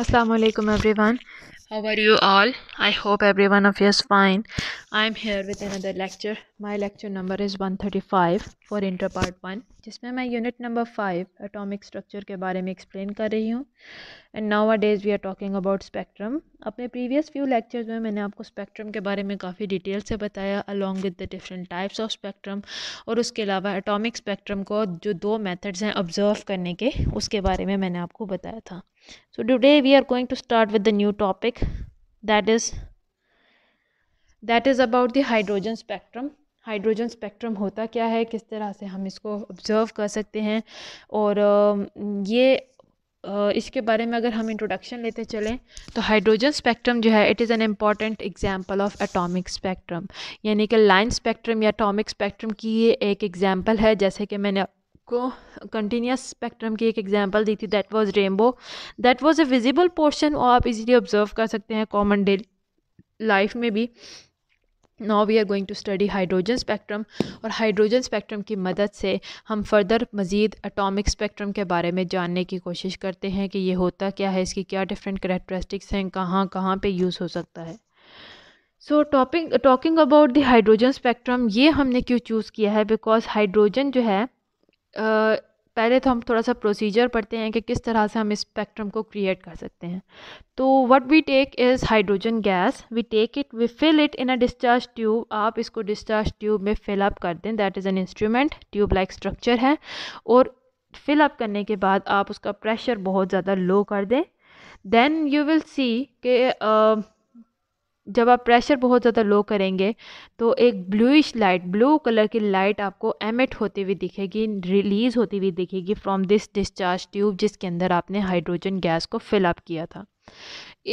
assalamu alaikum everyone how are you all i hope everyone of you is fine I am here with another lecture my lecture number is one thirty five for inter part one जिसमें मैं unit number five atomic structure के बारे में explain कर रही हूँ and nowadays we are talking about spectrum अपने previous few lectures में मैंने आपको स्पेक्ट्रम के बारे में काफ़ी डिटेल से बताया along with the different types of spectrum और उसके अलावा एटॉमिक स्पेक्ट्रम को जो दो मेथड्स हैं ऑब्जर्व करने के उसके बारे में मैंने आपको बताया था so today we are going to start with the new topic that is that is about the hydrogen spectrum hydrogen spectrum होता क्या है किस तरह से हम इसको ऑब्ज़र्व कर सकते हैं और ये इसके बारे में अगर हम इंट्रोडक्शन लेते चलें तो हाइड्रोजन स्पेक्ट्रम जो है it is an important example of atomic spectrum यानी कि लाइन स्पेक्ट्रम या एटॉमिक स्पेक्ट्रम की ये एक एग्जांपल है जैसे कि मैंने को कंटिन्यूस स्पेक्ट्रम की एक एग्जांपल दी थी that was rainbow that was a visible portion और आप इजीली ऑब्जर्व कर सकते हैं कॉमन डे लाइफ में भी now we are going to study hydrogen spectrum और हाइड्रोजन स्पेक्ट्रम की मदद से हम फर्दर मज़ीद अटोमिक स्पेक्ट्रम के बारे में जानने की कोशिश करते हैं कि ये होता क्या है इसकी क्या डिफरेंट करेक्टरिस्टिक्स हैं कहाँ कहाँ पर यूज़ हो सकता है so topping talking about the hydrogen spectrum ये हमने क्यों चूज़ किया है बिकॉज हाइड्रोजन जो है uh, पहले तो हम थोड़ा सा प्रोसीजर पढ़ते हैं कि किस तरह से हम इस स्पेक्ट्रम को क्रिएट कर सकते हैं तो what we take is hydrogen gas we take it we fill it in a discharge tube आप इसको डिस्चार्ज ट्यूब में फिल अप कर दें that is an instrument tube like structure है और फिल अप करने के बाद आप उसका प्रेशर बहुत ज़्यादा लो कर दें देन यू विल सी के जब आप प्रेशर बहुत ज़्यादा लो करेंगे तो एक ब्लूइश लाइट ब्लू कलर की लाइट आपको एमिट होती हुई दिखेगी रिलीज़ होती हुई दिखेगी फ्रॉम दिस डिस्चार्ज ट्यूब जिसके अंदर आपने हाइड्रोजन गैस को फिलअप किया था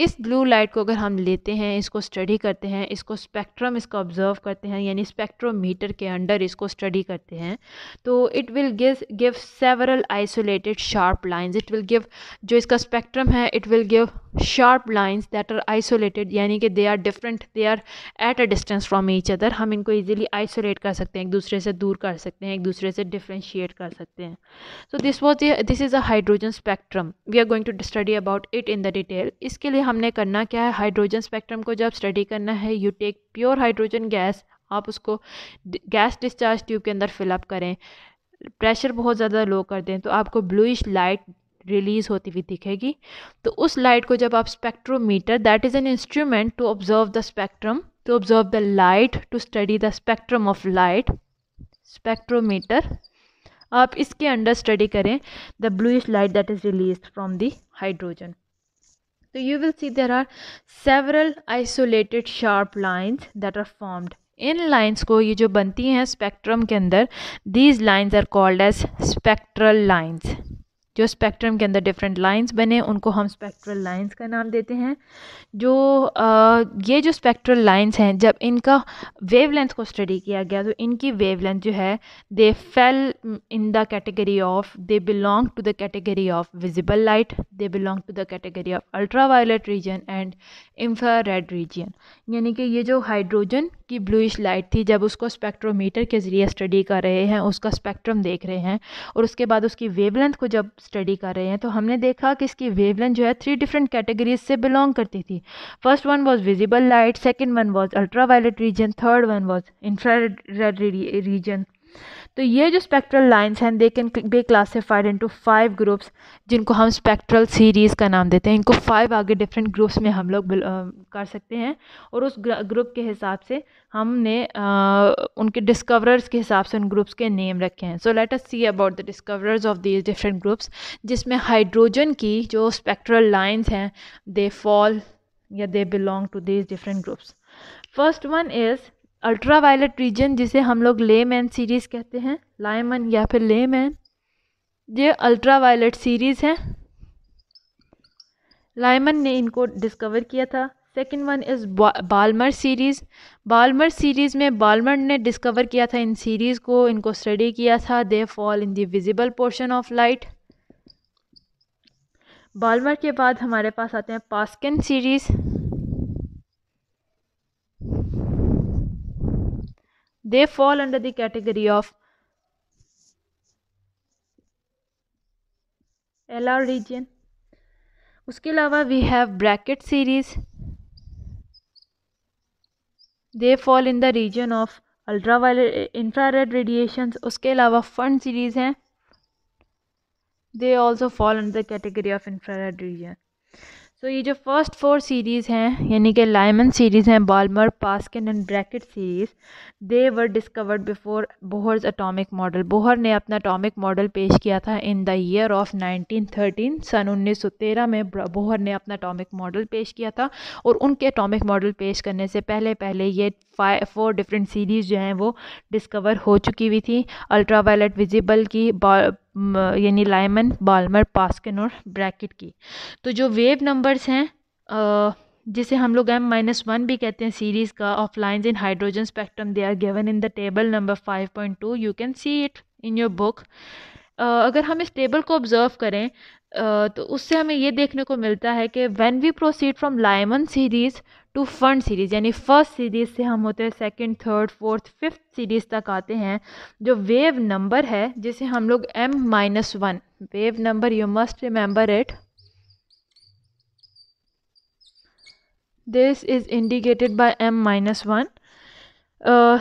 इस ब्लू लाइट को अगर हम लेते हैं इसको स्टडी करते हैं इसको स्पेक्ट्रम इसको ऑब्ज़र्व करते हैं यानी स्पेक्ट्रोमीटर के अंडर इसको स्टडी करते हैं तो it will give give several isolated sharp lines it will give जो इसका स्पेक्ट्रम है it will give sharp lines that are isolated यानी कि they are different they are at a distance from each other हम इनको easily isolate कर सकते हैं एक दूसरे से दूर कर सकते हैं एक दूसरे से डिफ्रेंशिएट कर सकते हैं so this was this is a hydrogen spectrum we are going to study about it in the detail मेल इसके लिए हमने करना क्या है हाइड्रोजन स्पेक्ट्रम को जब स्टडी करना है you take pure hydrogen gas आप उसको गैस डिस्चार्ज ट्यूब के अंदर फिलअप करें प्रेशर बहुत ज़्यादा लो कर दें तो आपको ब्लूइश लाइट रिलीज़ होती हुई दिखेगी तो उस लाइट को जब आप spectrometer that is an instrument to observe the spectrum to observe the light to study the spectrum of light spectrometer आप इसके अंडर स्टडी करें the bluish light that is release from the hydrogen So you will see there are several isolated sharp lines that are formed. In lines ko ye jo banti hai spectrum ke andar, these lines are called as spectral lines. जो spectrum के अंदर different lines बने उनको हम spectral lines का नाम देते हैं जो आ, ये जो स्पेक्ट्रल लाइंस हैं जब इनका वेवलेंथ को स्टडी किया गया तो इनकी वेवलेंथ जो है they fell in the category of they belong to the category of visible light they belong to the category of ultraviolet region and infrared region यानी कि ये जो हाइड्रोजन की ब्लूइश लाइट थी जब उसको स्पेक्ट्रोमीटर के ज़रिए स्टडी कर रहे हैं उसका स्पेक्ट्रम देख रहे हैं और उसके बाद उसकी वेवलेंथ को जब स्टडी कर रहे हैं तो हमने देखा कि इसकी वेवलेंथ जो है थ्री डिफरेंट कैटेगरीज से बिलोंग करती थी first one was visible light second one was ultraviolet region third one was infrared region तो ये जो स्पेक्ट्रल लाइंस हैं they can be classified into five groups जिनको हम स्पेक्ट्रल सीरीज़ का नाम देते हैं इनको फाइव आगे डिफरेंट ग्रुप्स में हम लोग कर सकते हैं और उस ग्रुप के हिसाब से हमने आ, उनके डिस्कवरर्स के हिसाब से उन ग्रुप्स के नेम रखे हैं so let us see about the discoverers of these different groups जिसमें हाइड्रोजन की जो स्पेक्ट्रल लाइन्स हैं दे फॉल या they belong to these different groups first one is ultraviolet region जिसे हम लोग लेमैन सीरीज़ कहते हैं लाइमन या फिर लेमैन ये अल्ट्रावायलेट सीरीज़ है लाइमन ने इनको डिस्कवर किया था second one is Balmer series Balmer series में बालमर ने डिस्कवर किया था इन सीरीज़ को इनको स्टडी किया था they fall in visible visible portion of light Balmer के बाद हमारे पास आते हैं Paschen series they fall under the category of LR region उसके अलावा we have Brackett series they fall in the region of ultraviolet infrared radiation उसके अलावा फंड सीरीज़ हैं they also fall in the category of infrared region तो ये जो first four series हैं यानी कि लाइमन सीरीज़ हैं Balmer Paschen and Brackett series they were discovered before Bohr's atomic model Bohr ने अपना अटोमिक मॉडल पेश किया था इन द ईयर ऑफ 1913 सन 1913 में बोहर ने अपना अटोमिक मॉडल पेश किया था और उनके अटोमिक मॉडल पेश करने से पहले पहले ये फोर डिफरेंट सीरीज़ जो हैं वो डिस्कवर हो चुकी हुई थी अल्ट्रा विजिबल की यानी लाइमन बालमर पास्किन और ब्रैकेट की तो जो वेव नंबर्स हैं जिसे हम लोग एम माइनस वन भी कहते हैं सीरीज़ का of lines in hydrogen spectrum they are given in the table number five point two you can see it in your book अगर हम इस टेबल को ऑब्ज़र्व करें uh, तो उससे हमें ये देखने को मिलता है कि when we proceed from Lyman series to Pfund series यानी फर्स्ट सीरीज़ से हम होते हैं second third fourth fifth series तक आते हैं जो वेव नंबर है जिसे हम लोग M minus one wave number you must remember it this is indicated by M minus one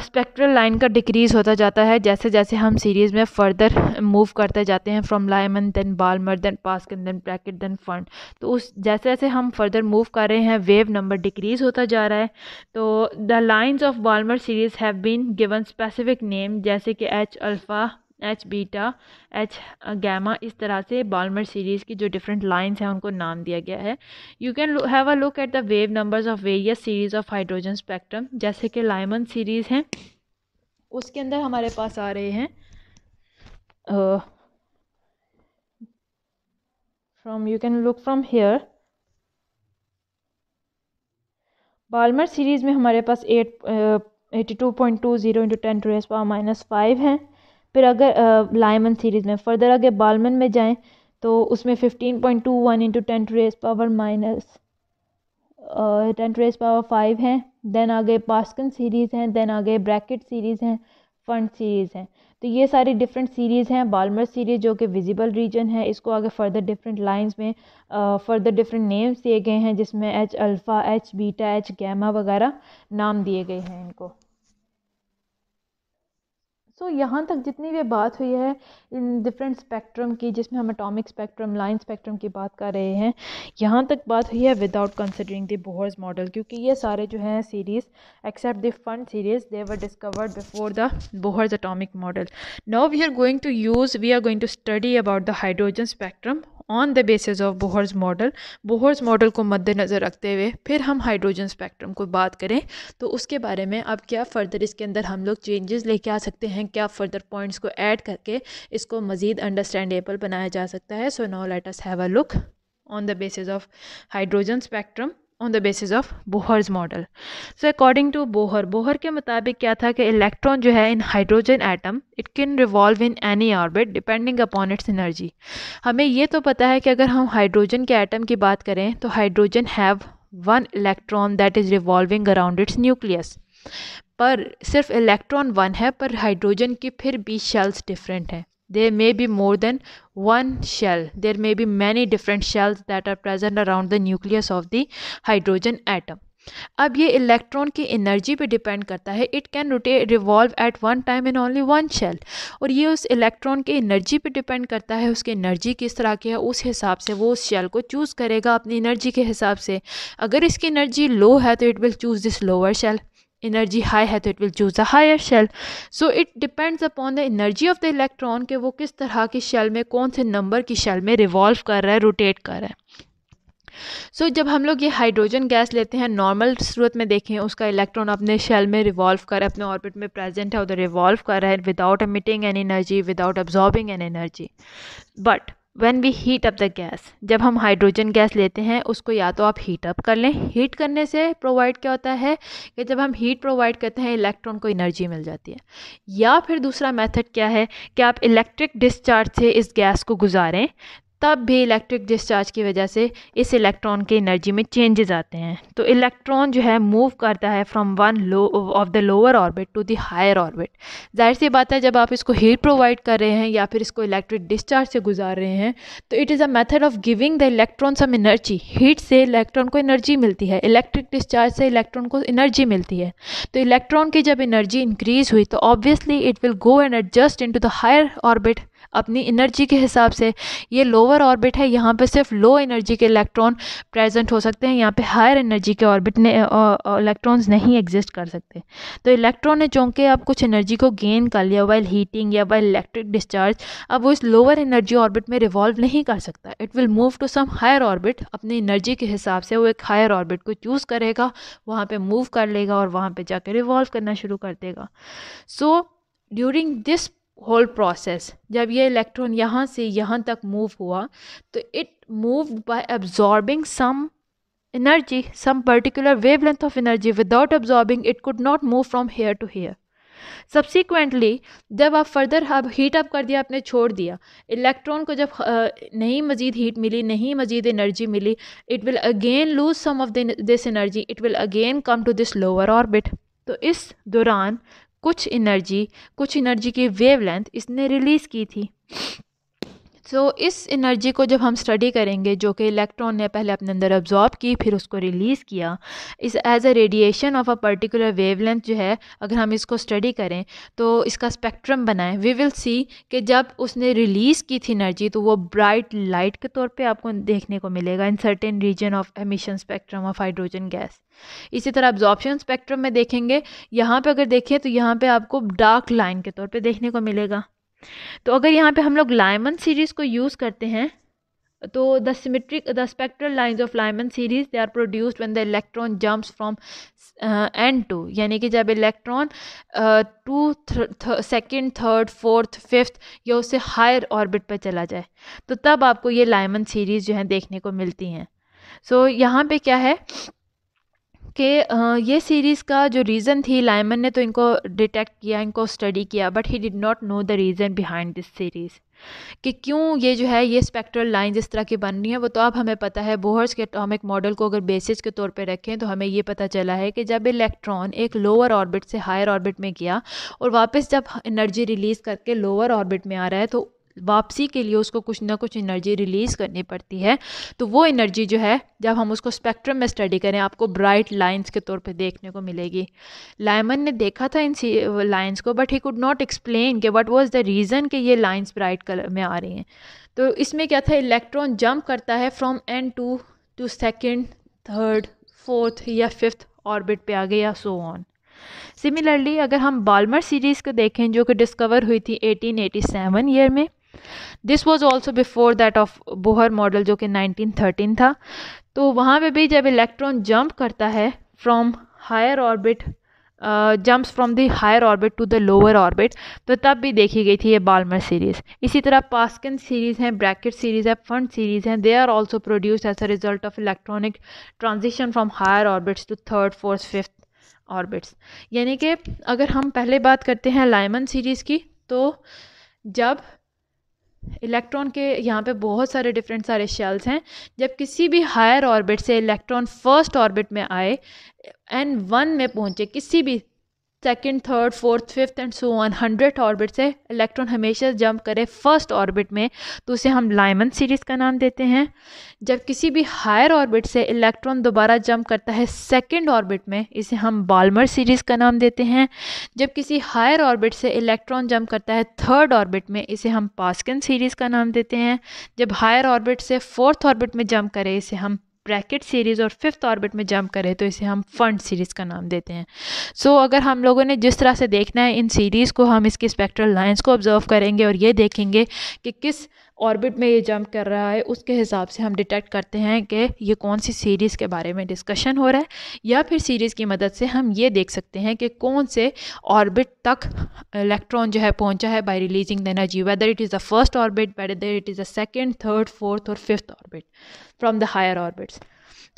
spectral line का डिक्रीज़ होता जाता है जैसे जैसे हम सीरीज़ में फ़र्दर मूव करते जाते हैं from Lyman then Balmer then Paschen then Brackett then Pfund तो उस जैसे जैसे हम फर्दर मूव कर रहे हैं वेव नंबर डिक्रीज़ होता जा रहा है तो the lines of Balmer series have been given specific name जैसे कि H alpha H beta H gamma इस तरह से बालमर सीरीज़ की जो डिफरेंट लाइन्स हैं उनको नाम दिया गया है you can have a look at the wave numbers of various series of hydrogen spectrum जैसे कि लाइमन सीरीज़ हैं उसके अंदर हमारे पास आ रहे हैं from you can look from here Balmer series में हमारे पास at eighty two point two zero into ten to S power minus five हैं फिर अगर लाइमन सीरीज़ में फर्दर अगर बालमन में जाएँ तो उसमें fifteen point two one into ten to raise power minus ten to raise power five हैं देन आगे पास्कन सीरीज़ हैं देन आगे ब्रैकेट सीरीज़ हैं फंड सीरीज़ हैं तो ये सारी डिफरेंट सीरीज़ हैं बालमर सीरीज़ जो कि विजिबल रीजन है इसको आगे फर्दर डिफरेंट लाइंस में फर्दर डिफरेंट नेम्स दिए गए हैं जिसमें H alpha H beta H gamma वगैरह नाम दिए गए हैं इनको सो तो so, यहाँ तक जितनी भी बात हुई है इन डिफरेंट स्पेक्ट्रम की जिसमें हम एटॉमिक स्पेक्ट्रम लाइन स्पेक्ट्रम की बात कर रहे हैं यहाँ तक बात हुई है without considering the Bohr's model क्योंकि ये सारे जो हैं series except the Pfund series they were discovered before the Bohr's atomic model now we are going to use we are going to study about the hydrogen spectrum on the basis of Bohr's model Bohr's model को मद्देनज़र रखते हुए फिर हम hydrogen spectrum को बात करें तो उसके बारे में अब क्या फ़र्दर इसके अंदर हम लोग चेंजेस लेके आ सकते हैं क्या फ़र्दर पॉइंट्स को ऐड करके इसको मज़ीद अंडरस्टैंडेबल बनाया जा सकता है so now let us have a look on the basis of hydrogen spectrum on the basis of Bohr's model so according to Bohr Bohr के मुताबिक क्या था कि इलेक्ट्रॉन जो है in hydrogen atom it can revolve in any orbit depending upon its energy हमें ये तो पता है कि अगर हम हाइड्रोजन के एटम की बात करें तो hydrogen have one electron that is revolving around its nucleus पर सिर्फ इलेक्ट्रॉन वन है पर हाइड्रोजन की फिर भी शेल्स डिफरेंट हैं There may be more than one shell. There may be many different shells that are present around the nucleus of the hydrogen atom. अब ये इलेक्ट्रॉन की एनर्जी पे डिपेंड करता है it can rotate revolve at one time in only one shell और ये उस electron की एनर्जी पे डिपेंड करता है उसकी एनर्जी किस तरह की है उस हिसाब से वो उस शेल को चूज़ करेगा अपनी एनर्जी के हिसाब से अगर इसकी एनर्जी लो है तो it will choose this lower shell energy high है तो it will choose a higher shell so it depends upon the energy of the electron के वो किस तरह की शेल में कौन से नंबर की शेल में रिवॉल्व कर रहा है रोटेट कर रहा है सो so, जब हम लोग ये हाइड्रोजन गैस लेते हैं नॉर्मल सूरत में देखें उसका इलेक्ट्रॉन अपने शेल में रिवॉल्व कर अपने ऑर्बिट में प्रेजेंट है उधर रिवॉल्व कर रहा है without emitting an energy without absorbing an energy but when we heat up the gas जब हम हाइड्रोजन गैस लेते हैं उसको या तो आप हीट अप कर लें हीट करने से प्रोवाइड क्या होता है कि जब हम हीट प्रोवाइड करते हैं इलेक्ट्रॉन को एनर्जी मिल जाती है या फिर दूसरा मेथड क्या है कि आप इलेक्ट्रिक डिस्चार्ज से इस गैस को गुजारें तब भी इलेक्ट्रिक डिस्चार्ज की वजह से इस इलेक्ट्रॉन के एनर्जी में चेंजेस आते हैं तो इलेक्ट्रॉन जो है मूव करता है from one low of the lower orbit to the higher orbit जाहिर सी बात है जब आप इसको हीट प्रोवाइड कर रहे हैं या फिर इसको इलेक्ट्रिक डिस्चार्ज से गुजार रहे हैं तो it is a method of giving the electron some energy heat से इलेक्ट्रॉन को एनर्जी मिलती है इलेक्ट्रिक डिस्चार्ज से इलेक्ट्रॉन को एनर्जी मिलती है तो इलेक्ट्रॉन की जब एनर्जी इंक्रीज हुई तो obviously it will go and adjust into the higher orbit अपनी एनर्जी के हिसाब से ये लोअर लोअर ऑर्बिट है यहाँ पे सिर्फ लो एनर्जी के इलेक्ट्रॉन प्रेजेंट हो सकते हैं यहाँ पे हायर एनर्जी के ऑर्बिट ने इलेक्ट्रॉन्स नहीं एग्जिस्ट कर सकते तो इलेक्ट्रॉन ने चूँकि अब कुछ एनर्जी को गेन कर लिया वाइल हीटिंग या वाइल इलेक्ट्रिक डिस्चार्ज अब वो इस लोअर एनर्जी ऑर्बिट में रिवॉल्व नहीं कर सकता it will move to some higher orbit अपनी एनर्जी के हिसाब से वो एक हायर ऑर्बिट को चूज़ करेगा वहाँ पर मूव कर लेगा और वहाँ पर जाकर रिवॉल्व करना शुरू कर देगा so during this whole process जब ये इलेक्ट्रॉन यहाँ से यहाँ तक मूव हुआ तो it move by absorbing some energy some particular wavelength of energy without absorbing it could not move from here to here subsequently जब आप फर्दर अब हीट अप कर दिया आपने छोड़ दिया इलेक्ट्रॉन को जब नहीं मज़ीद हीट मिली नहीं मज़ीद एनर्जी मिली it will again lose some of this energy it will again come to this lower orbit तो इस दौरान कुछ एनर्जी कुछ एनर्जी की वेवलेंथ इसने रिलीज़ की थी सो so, इस एनर्जी को जब हम स्टडी करेंगे जो कि इलेक्ट्रॉन ने पहले अपने अंदर अब्जॉर्ब की फिर उसको रिलीज़ किया इस as a radiation of a particular wavelength जो है अगर हम इसको स्टडी करें तो इसका स्पेक्ट्रम बनाएं वी विल सी कि जब उसने रिलीज़ की थी एनर्जी तो वो ब्राइट लाइट के तौर पर आपको देखने को मिलेगा in certain region of emission spectrum of hydrogen gas इसी तरह अब्जॉर्प्शन स्पेक्ट्रम में देखेंगे यहाँ पर अगर देखें तो यहाँ पर आपको डार्क लाइन के तौर पर देखने को मिलेगा तो अगर यहाँ पे हम लोग लाइमन सीरीज़ को यूज़ करते हैं तो the symmetric the spectral lines of Lyman series they are produced when the electron jumps from n two यानी कि जब electron two second third fourth fifth या उससे हायर ऑर्बिट पर चला जाए तो तब आपको ये लाइमन सीरीज़ जो है देखने को मिलती हैं सो so, यहाँ पे क्या है कि ये सीरीज़ का जो रीज़न थी लाइमन ने तो इनको डिटेक्ट किया इनको स्टडी किया but he did not know the reason behind this series कि क्यों ये जो है ये स्पेक्ट्रल लाइन इस तरह की बन रही है वो तो अब हमें पता है बोहर्स के एटॉमिक मॉडल को अगर बेसिस के तौर पे रखें तो हमें ये पता चला है कि जब इलेक्ट्रॉन एक लोअर ऑर्बिट से हायर ऑर्बिट में गया और वापस जब एनर्जी रिलीज़ करके लोअर ऑर्बिट में आ रहा है तो वापसी के लिए उसको कुछ ना कुछ एनर्जी रिलीज़ करनी पड़ती है तो वो एनर्जी जो है जब हम उसको स्पेक्ट्रम में स्टडी करें आपको ब्राइट लाइंस के तौर पे देखने को मिलेगी लाइमन ने देखा था इन लाइंस को but he could not explain कि व्हाट वाज द रीज़न कि ये लाइंस ब्राइट कलर में आ रही हैं तो इसमें क्या था इलेक्ट्रॉन जंप करता है from n to two second third fourth या फिफ्थ ऑर्बिट पे आ गया या सो ऑन सिमिलरली अगर हम बालमर सीरीज़ को देखें जो कि डिस्कवर हुई थी 1887 ईयर में this was also before that of Bohr model जो कि 1913 था तो वहाँ पे भी जब इलेक्ट्रॉन जंप करता है from higher orbit jumps from the higher orbit to the lower orbit तो तब भी देखी गई थी ये बालमर सीरीज़ इसी तरह पास्कन सीरीज़ हैं ब्रैकेट सीरीज़ है फंड सीरीज़ हैं they are also produce as a result of electronic transition from higher orbits to third fourth fifth orbits यानी कि अगर हम पहले बात करते हैं लाइमन सीरीज़ की तो जब इलेक्ट्रॉन के यहाँ पे बहुत सारे डिफरेंट सारे शेल्स हैं जब किसी भी हायर ऑर्बिट से इलेक्ट्रॉन फर्स्ट ऑर्बिट में आए एन वन में पहुँचे किसी भी second third fourth fifth and so one hundred orbit से इलेक्ट्रॉन हमेशा जंप करे फर्स्ट ऑर्बिट में तो उसे हम लाइमन सीरीज़ का नाम देते हैं जब किसी भी हायर ऑर्बिट से इलेक्ट्रॉन दोबारा जंप करता है सेकेंड ऑर्बिट में इसे हम बालमर सीरीज़ का नाम देते हैं जब किसी हायर ऑर्बिट से इलेक्ट्रॉन जंप करता है थर्ड ऑर्बिट में इसे हम पास्कन सीरीज़ का नाम देते हैं जब हायर ऑर्बिट से फोर्थ ऑर्बिट में जंप करे इसे हम ब्रैकेट सीरीज़ और फिफ्थ ऑर्बिट में जंप करे तो इसे हम फंड सीरीज़ का नाम देते हैं सो so, अगर हम लोगों ने जिस तरह से देखना है इन सीरीज़ को हम इसके स्पेक्ट्रल लाइंस को ऑब्ज़र्व करेंगे और ये देखेंगे कि किस ऑर्बिट में ये जंप कर रहा है उसके हिसाब से हम डिटेक्ट करते हैं कि ये कौन सी सीरीज़ के बारे में डिस्कशन हो रहा है या फिर सीरीज़ की मदद से हम ये देख सकते हैं कि कौन से ऑर्बिट तक इलेक्ट्रॉन जो है पहुंचा है by releasing the energy whether it is the first orbit whether it is the second third fourth और fifth orbit from the higher orbits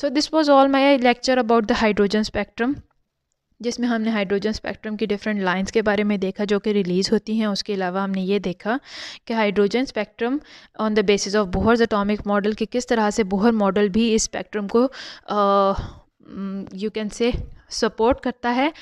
so this was all my lecture about the hydrogen spectrum जिसमें हमने hydrogen spectrum की different lines के बारे में देखा जो कि रिलीज़ होती हैं उसके अलावा हमने ये देखा कि hydrogen spectrum on the basis of Bohr atomic model कि किस तरह से बोहर मॉडल भी इस स्पेक्ट्रम को यू कैन से सपोर्ट करता है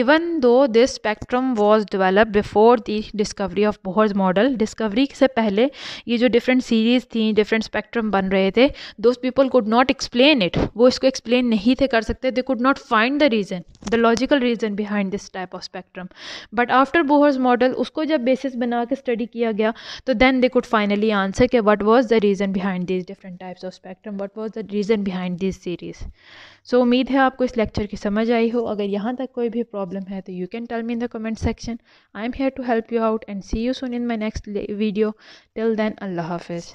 even though this spectrum was develop before the discovery of Bohr's model discovery से पहले ये जो डिफरेंट सीरीज़ थी डिफरेंट स्पेक्ट्रम बन रहे थे those people could not explain it वो इसको एक्सप्लेन नहीं थे कर सकते they could not find the reason the logical reason behind this type of spectrum but after Bohr's model उसको जब बेसिस बना के स्टडी किया गया तो then they could finally answer के what was the reason behind this different types of spectrum what was the reason behind this series so उम्मीद है आपको इस लेक्चर की समझ आई हो अगर यहाँ तक कोई भी प्रॉब्लम है तो you can tell me in the comment section I am here to help you out and see you soon in my next video till then अल्लाह हाफिज़